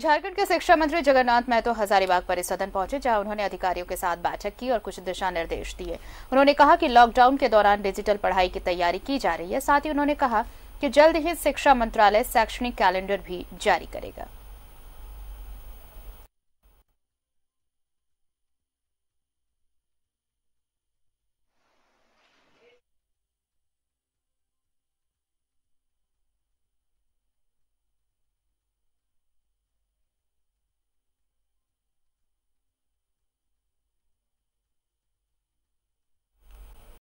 झारखंड के शिक्षा मंत्री जगन्नाथ महतो हजारीबाग परिसदन पहुंचे जहां उन्होंने अधिकारियों के साथ बैठक की और कुछ दिशा निर्देश दिए उन्होंने कहा कि लॉकडाउन के दौरान डिजिटल पढ़ाई की तैयारी की जा रही है साथ ही उन्होंने कहा कि जल्द ही शिक्षा मंत्रालय शैक्षणिक कैलेंडर भी जारी करेगा